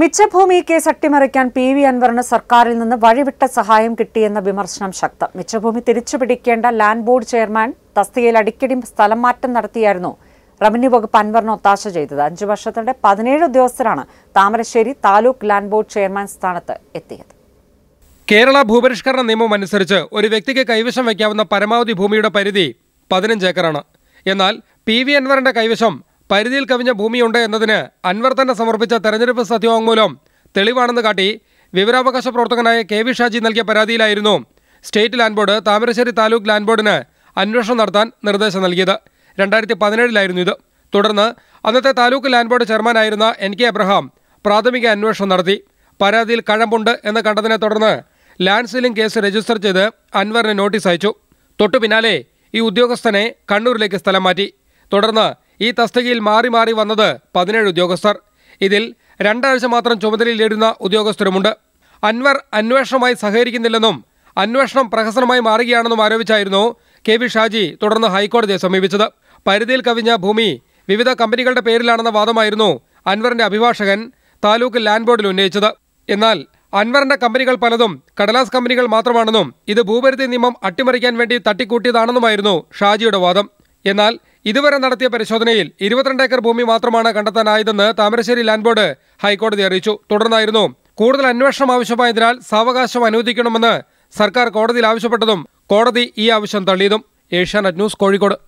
മിച്ചഭൂമി കേസ് അട്ടിമറിക്കാൻ P V അൻവറിന് സർക്കാരിൽ നിന്ന് വഴിവിട്ട സഹായം കിട്ടിയെന്ന വിമർശനം ശക്തം മിച്ചഭൂമി തിരിച്ചുപിടിക്കേണ്ട ലാൻഡ് ബോർഡ് ചെയർമാൻ തസ്തികയിൽ അടിക്കടി സ്ഥലം മാറ്റം നടത്തിയായിരുന്നു റവന്യൂ വകുപ്പ് അൻവറിന് ഒത്താശ ചെയ്തത് അഞ്ചു വർഷത്തിനിടെ പതിനേഴ് ഉദ്യോഗസ്ഥരാണ് Thamarassery taluk land board chairman സ്ഥാനത്ത് എത്തിയത് കേരള ഭൂപരിഷ്കരണ നിയമം അനുസരിച്ച് ഒരു വ്യക്തിക്ക് കൈവശം വയ്ക്കാവുന്ന പരമാവധി ഭൂമിയുടെ പരിധി പതിനഞ്ച് ഏക്കറാണ് എന്നാൽ പി വി അൻവറിന്റെ കൈവശം പരിധിയിൽ കവിഞ്ഞ ഭൂമിയുണ്ട് എന്നതിന് അൻവർ തന്നെ സമർപ്പിച്ച തെരഞ്ഞെടുപ്പ് സത്യവാങ്മൂലം തെളിവാണെന്ന് കാട്ടി വിവരാവകാശ പ്രവർത്തകനായ കെ വി ഷാജി നൽകിയ പരാതിയിലായിരുന്നു state land board Thamarassery taluk land ബോർഡിന് അന്വേഷണം നടത്താൻ നിർദ്ദേശം നൽകിയത് രണ്ടായിരത്തി പതിനേഴിലായിരുന്നു ഇത് തുടർന്ന് അന്നത്തെ താലൂക്ക് ലാൻഡ് ബോർഡ് ചെയർമാനായിരുന്ന എൻ കെ അബ്രഹാം പ്രാഥമിക അന്വേഷണം നടത്തി പരാതിയിൽ കഴമ്പുണ്ട് എന്ന് കണ്ടതിനെ തുടർന്ന് ലാൻഡ് സീലിംഗ് കേസ് രജിസ്റ്റർ ചെയ്ത് അൻവറിന് നോട്ടീസ് അയച്ചു തൊട്ടു പിന്നാലെ ഈ ഉദ്യോഗസ്ഥനെ കണ്ണൂരിലേക്ക് സ്ഥലം മാറ്റി തുടർന്ന് ഈ തസ്തികയിൽ മാറി മാറി വന്നത് പതിനേഴ് ഉദ്യോഗസ്ഥർ ഇതിൽ രണ്ടാഴ്ച മാത്രം ചുമതലയിലിടുന്ന ഉദ്യോഗസ്ഥരുമുണ്ട് അൻവർ അന്വേഷണമായി സഹകരിക്കുന്നില്ലെന്നും അന്വേഷണം പ്രഹസനമായി മാറുകയാണെന്നും ആരോപിച്ചായിരുന്നു കെ വി ഷാജി തുടർന്ന് ഹൈക്കോടതിയെ സമീപിച്ചത് പരിധിയിൽ കവിഞ്ഞ ഭൂമി വിവിധ കമ്പനികളുടെ പേരിലാണെന്ന വാദമായിരുന്നു അൻവറിന്റെ അഭിഭാഷകൻ താലൂക്ക് ലാൻഡ് ബോർഡിൽ ഉന്നയിച്ചത് എന്നാൽ അൻവറിന്റെ കമ്പനികൾ പലതും കടലാസ് കമ്പനികൾ മാത്രമാണെന്നും ഇത് ഭൂപരിധി നിയമം അട്ടിമറിക്കാൻ വേണ്ടി തട്ടിക്കൂട്ടിയതാണെന്നുമായിരുന്നു ഷാജിയുടെ വാദം എന്നാൽ ഇതുവരെ നടത്തിയ പരിശോധനയിൽ ഇരുപത്തിരണ്ട് ഏക്കർ ഭൂമി മാത്രമാണ് കണ്ടെത്താനായതെന്ന് താമരശ്ശേരി ലാൻഡ് ബോർഡ് ഹൈക്കോടതി അറിയിച്ചു തുടർന്നായിരുന്നു കൂടുതൽ അന്വേഷണം ആവശ്യമായതിനാൽ സാവകാശം അനുവദിക്കണമെന്ന് സർക്കാർ കോടതിയിൽ ആവശ്യപ്പെട്ടതും കോടതി ഈ ആവശ്യം തള്ളിയതും ഏഷ്യാനെറ്റ് ന്യൂസ് കോഴിക്കോട്